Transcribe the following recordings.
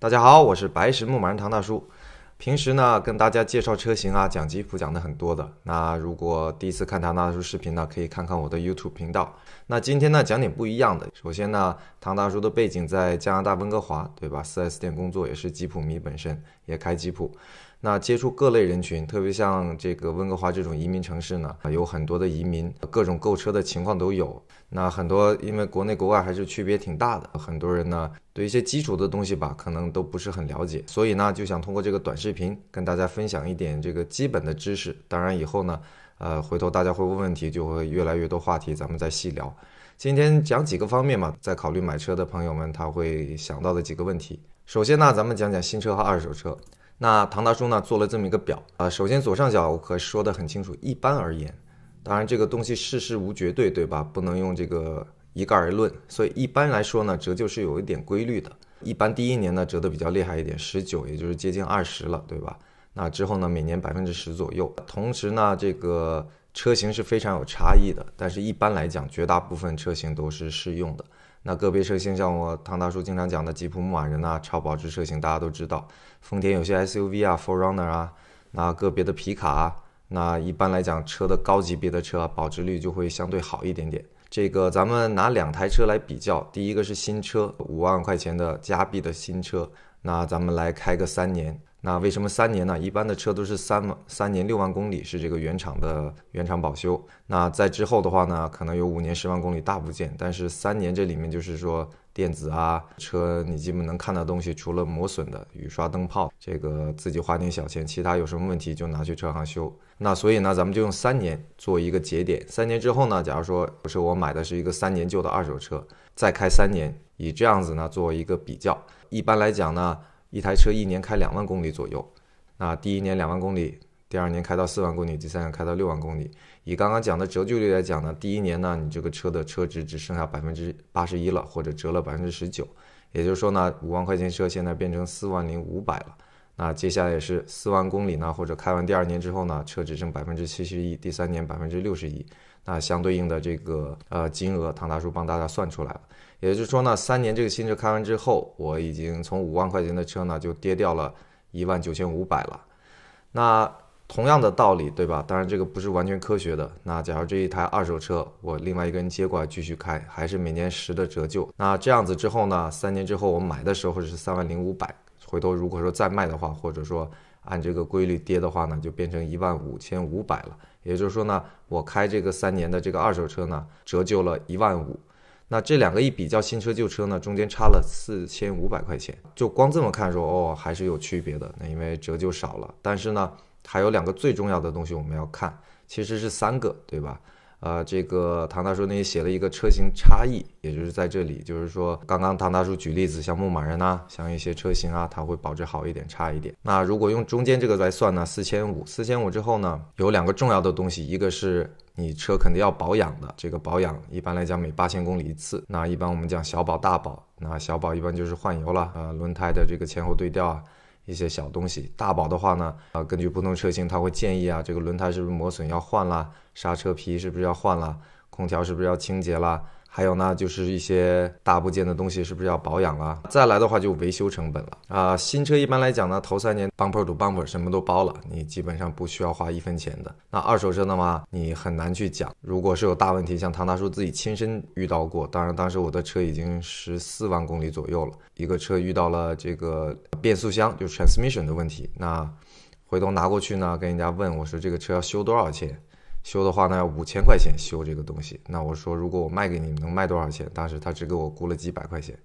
大家好，我是白石木马人唐大叔。平时呢，跟大家介绍车型啊，讲吉普讲的很多的。那如果第一次看唐大叔视频呢，可以看看我的 YouTube 频道。那今天呢，讲点不一样的。首先呢，唐大叔的背景在加拿大温哥华，对吧？4S 店工作，也是吉普迷，本身也开吉普。那接触各类人群，特别像这个温哥华这种移民城市呢，有很多的移民，各种购车的情况都有。那很多因为国内国外还是区别挺大的，很多人呢对一些基础的东西吧，可能都不是很了解，所以呢就想通过这个短视频跟大家分享一点这个基本的知识。当然以后呢，呃，回头大家会问问题，就会越来越多话题，咱们再细聊。今天讲几个方面嘛，在考虑买车的朋友们他会想到的几个问题。首先呢，咱们讲讲新车和二手车。那唐大叔呢做了这么一个表啊，首先左上角我可说得很清楚，一般而言，当然这个东西事事无绝对，对吧？不能用这个一概而论。所以一般来说呢，折旧是有一点规律的，一般第一年呢折得比较厉害一点，十九，也就是接近二十了，对吧？那之后呢每年百分之十左右，同时呢这个车型是非常有差异的，但是一般来讲绝大部分车型都是适用的。那个别车型，像我唐大叔经常讲的吉普牧马人呐，超保值车型，大家都知道。丰田有些 SUV 啊 f o r r Runner 啊，那个别的皮卡，那一般来讲，车的高级别的车保值率就会相对好一点点。这个咱们拿两台车来比较，第一个是新车，五万块钱的加币的新车，那咱们来开个三年。那为什么三年呢？一般的车都是三万三年六万公里是这个原厂的原厂保修。那在之后的话呢，可能有五年十万公里大部件，但是三年这里面就是说电子啊车你基本能看到东西，除了磨损的雨刷灯泡，这个自己花点小钱，其他有什么问题就拿去车行修。那所以呢，咱们就用三年做一个节点，三年之后呢，假如说不是我买的是一个三年旧的二手车，再开三年，以这样子呢做一个比较。一般来讲呢。一台车一年开两万公里左右，那第一年两万公里，第二年开到四万公里，第三年开到六万公里。以刚刚讲的折旧率来讲呢，第一年呢，你这个车的车值只剩下百分之八十一了，或者折了百分之十九，也就是说呢，五万块钱车现在变成四万零五百了。那接下来也是四万公里呢，或者开完第二年之后呢，车只剩百分之七十一，第三年百分之六十一。那相对应的这个呃金额，唐大叔帮大家算出来了。也就是说呢，三年这个新车开完之后，我已经从五万块钱的车呢就跌掉了一万九千五百了。那同样的道理，对吧？当然这个不是完全科学的。那假如这一台二手车我另外一个人接过来继续开，还是每年十的折旧。那这样子之后呢，三年之后我买的时候或者是三万零五百。回头如果说再卖的话，或者说按这个规律跌的话呢，就变成一万五千五百了。也就是说呢，我开这个三年的这个二手车呢，折旧了一万五。那这两个一比较，新车旧车呢，中间差了四千五百块钱。就光这么看说，哦，还是有区别的。那因为折旧少了，但是呢，还有两个最重要的东西我们要看，其实是三个，对吧？呃，这个唐大叔那里写了一个车型差异，也就是在这里，就是说，刚刚唐大叔举例子，像牧马人呐，像一些车型啊，它会保值好一点，差一点。那如果用中间这个来算呢，四千五，四千五之后呢，有两个重要的东西，一个是你车肯定要保养的，这个保养一般来讲每八千公里一次。那一般我们讲小保大保，那小保一般就是换油了，呃，轮胎的这个前后对调啊。一些小东西，大保的话呢，啊，根据不同车型，他会建议啊，这个轮胎是不是磨损要换了，刹车皮是不是要换了。空调是不是要清洁啦？还有呢，就是一些大部件的东西是不是要保养啦？再来的话就维修成本了啊。新车一般来讲呢，头三年 bump e to bump e r 什么都包了，你基本上不需要花一分钱的。那二手车的话，你很难去讲。如果是有大问题，像唐大叔自己亲身遇到过，当然当时我的车已经十四万公里左右了，一个车遇到了这个变速箱就是 transmission 的问题，那回头拿过去呢，跟人家问我说这个车要修多少钱？修的话呢，要五千块钱修这个东西。那我说，如果我卖给你，能卖多少钱？当时他只给我估了几百块钱，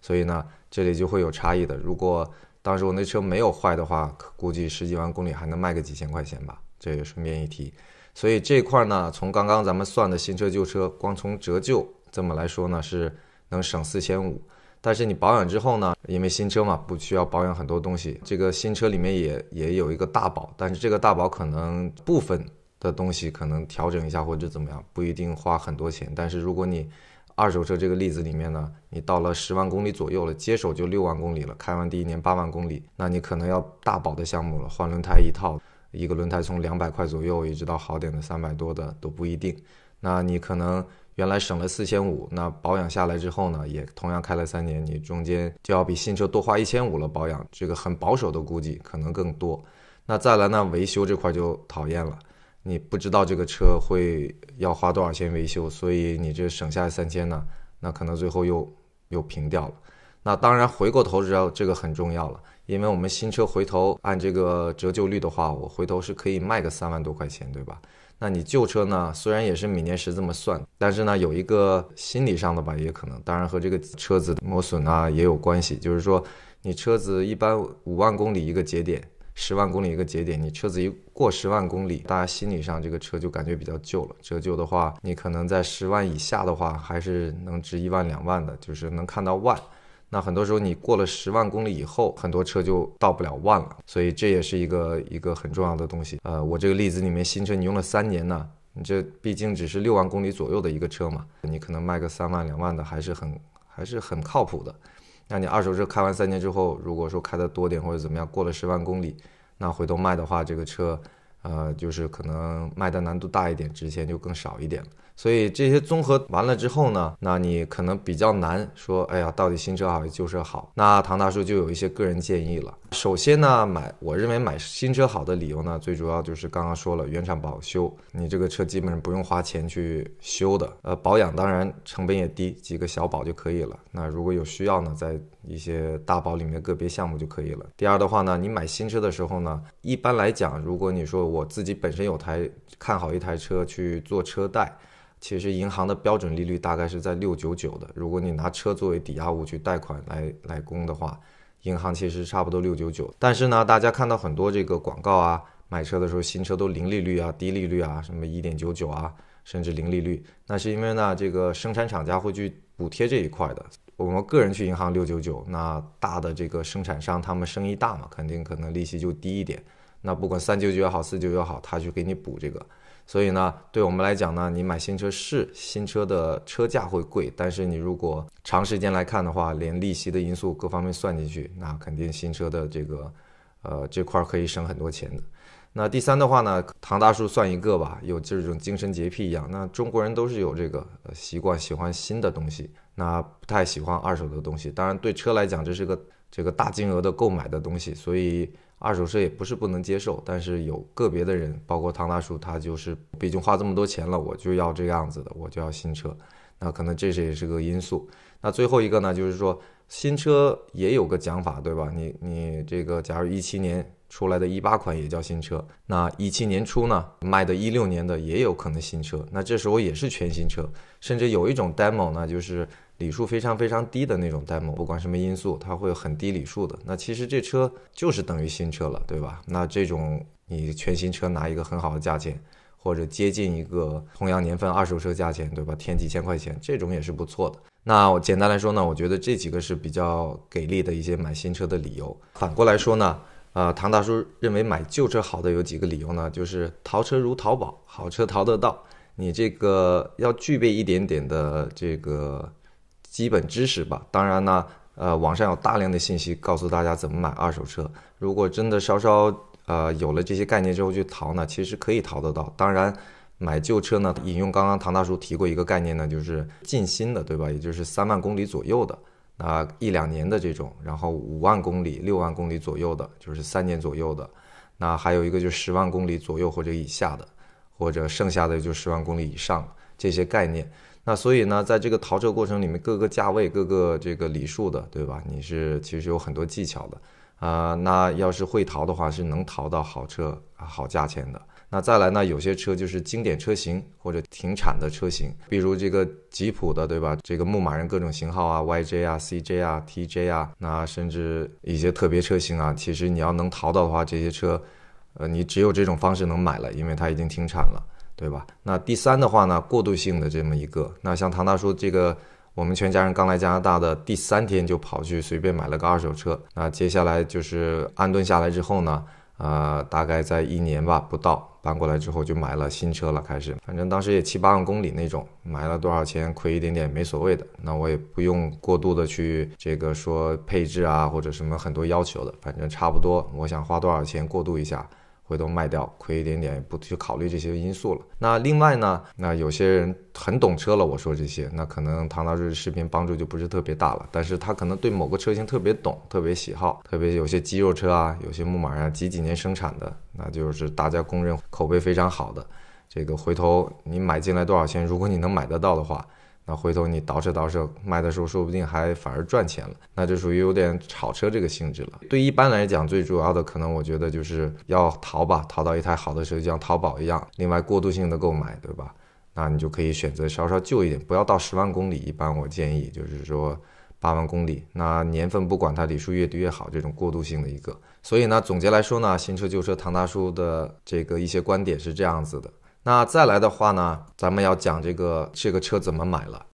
所以呢，这里就会有差异的。如果当时我那车没有坏的话，估计十几万公里还能卖个几千块钱吧。这也顺便一提。所以这块呢，从刚刚咱们算的新车、旧车，光从折旧这么来说呢，是能省四千五。但是你保养之后呢，因为新车嘛，不需要保养很多东西。这个新车里面也也有一个大保，但是这个大保可能部分。的东西可能调整一下或者怎么样，不一定花很多钱。但是如果你二手车这个例子里面呢，你到了十万公里左右了，接手就六万公里了，开完第一年八万公里，那你可能要大保的项目了，换轮胎一套，一个轮胎从两百块左右一直到好点的三百多的都不一定。那你可能原来省了四千五，那保养下来之后呢，也同样开了三年，你中间就要比新车多花一千五了。保养这个很保守的估计可能更多。那再来呢，维修这块就讨厌了。你不知道这个车会要花多少钱维修，所以你这省下三千呢，那可能最后又又平掉了。那当然回过头知道这个很重要了，因为我们新车回头按这个折旧率的话，我回头是可以卖个三万多块钱，对吧？那你旧车呢，虽然也是每年是这么算，但是呢有一个心理上的吧，也可能，当然和这个车子磨损啊也有关系，就是说你车子一般五万公里一个节点。十万公里一个节点，你车子一过十万公里，大家心理上这个车就感觉比较旧了。折旧的话，你可能在十万以下的话，还是能值一万两万的，就是能看到万。那很多时候你过了十万公里以后，很多车就到不了万了，所以这也是一个一个很重要的东西。呃，我这个例子里面新车你用了三年呢，你这毕竟只是六万公里左右的一个车嘛，你可能卖个三万两万的还是很还是很靠谱的。像你二手车开完三年之后，如果说开的多点或者怎么样，过了十万公里，那回头卖的话，这个车，呃，就是可能卖的难度大一点，值钱就更少一点了。所以这些综合完了之后呢，那你可能比较难说，哎呀，到底新车好还是旧车好？那唐大叔就有一些个人建议了。首先呢，买我认为买新车好的理由呢，最主要就是刚刚说了原厂保修，你这个车基本上不用花钱去修的。呃，保养当然成本也低，几个小保就可以了。那如果有需要呢，在一些大保里面个别项目就可以了。第二的话呢，你买新车的时候呢，一般来讲，如果你说我自己本身有台看好一台车去做车贷。其实银行的标准利率大概是在六九九的。如果你拿车作为抵押物去贷款来来供的话，银行其实差不多六九九。但是呢，大家看到很多这个广告啊，买车的时候新车都零利率啊、低利率啊，什么一点九九啊，甚至零利率。那是因为呢，这个生产厂家会去补贴这一块的。我们个人去银行六九九，那大的这个生产商他们生意大嘛，肯定可能利息就低一点。那不管三九九也好，四九九也好，他去给你补这个。所以呢，对我们来讲呢，你买新车是新车的车价会贵，但是你如果长时间来看的话，连利息的因素各方面算进去，那肯定新车的这个，呃，这块可以省很多钱的。那第三的话呢，唐大叔算一个吧，有这种精神洁癖一样，那中国人都是有这个习惯，喜欢新的东西，那不太喜欢二手的东西。当然，对车来讲，这是个这个大金额的购买的东西，所以。二手车也不是不能接受，但是有个别的人，包括唐大叔，他就是毕竟花这么多钱了，我就要这样子的，我就要新车。那可能这是也是个因素。那最后一个呢，就是说新车也有个讲法，对吧？你你这个假如一七年出来的一八款也叫新车，那一七年初呢卖的一六年的也有可能新车，那这时候也是全新车，甚至有一种 demo 呢，就是。里数非常非常低的那种代 o 不管什么因素，它会很低里数的。那其实这车就是等于新车了，对吧？那这种你全新车拿一个很好的价钱，或者接近一个同样年份二手车价钱，对吧？添几千块钱，这种也是不错的。那简单来说呢，我觉得这几个是比较给力的一些买新车的理由。反过来说呢，呃，唐大叔认为买旧车好的有几个理由呢，就是淘车如淘宝，好车淘得到。你这个要具备一点点的这个。基本知识吧，当然呢，呃，网上有大量的信息告诉大家怎么买二手车。如果真的稍稍呃有了这些概念之后去淘呢，其实可以淘得到。当然，买旧车呢，引用刚刚唐大叔提过一个概念呢，就是近新的，对吧？也就是三万公里左右的，那一两年的这种，然后五万公里、六万公里左右的，就是三年左右的。那还有一个就是十万公里左右或者以下的，或者剩下的就十万公里以上这些概念。那所以呢，在这个淘车过程里面，各个价位、各个这个礼数的，对吧？你是其实有很多技巧的啊。那要是会淘的话，是能淘到好车、好价钱的。那再来呢，有些车就是经典车型或者停产的车型，比如这个吉普的，对吧？这个牧马人各种型号啊，YJ 啊、CJ 啊、TJ 啊，那甚至一些特别车型啊，其实你要能淘到的话，这些车，呃，你只有这种方式能买了，因为它已经停产了。对吧？那第三的话呢，过渡性的这么一个，那像唐大叔这个，我们全家人刚来加拿大的第三天就跑去随便买了个二手车，那接下来就是安顿下来之后呢，呃，大概在一年吧，不到搬过来之后就买了新车了，开始，反正当时也七八万公里那种，买了多少钱亏一点点没所谓的，那我也不用过度的去这个说配置啊或者什么很多要求的，反正差不多，我想花多少钱过渡一下。回头卖掉亏一点点不去考虑这些因素了。那另外呢，那有些人很懂车了，我说这些，那可能唐老师视频帮助就不是特别大了。但是他可能对某个车型特别懂，特别喜好，特别有些肌肉车啊，有些牧马人啊，几几年生产的，那就是大家公认口碑非常好的。这个回头你买进来多少钱？如果你能买得到的话。那回头你倒饬倒饬，卖的时候，说不定还反而赚钱了，那就属于有点炒车这个性质了。对一般来讲，最主要的可能我觉得就是要淘吧，淘到一台好的车，就像淘宝一样。另外，过渡性的购买，对吧？那你就可以选择稍稍旧一点，不要到十万公里，一般我建议就是说八万公里。那年份不管它，里数越低越好，这种过渡性的一个。所以呢，总结来说呢，新车旧车唐大叔的这个一些观点是这样子的。那再来的话呢，咱们要讲这个这个车怎么买了。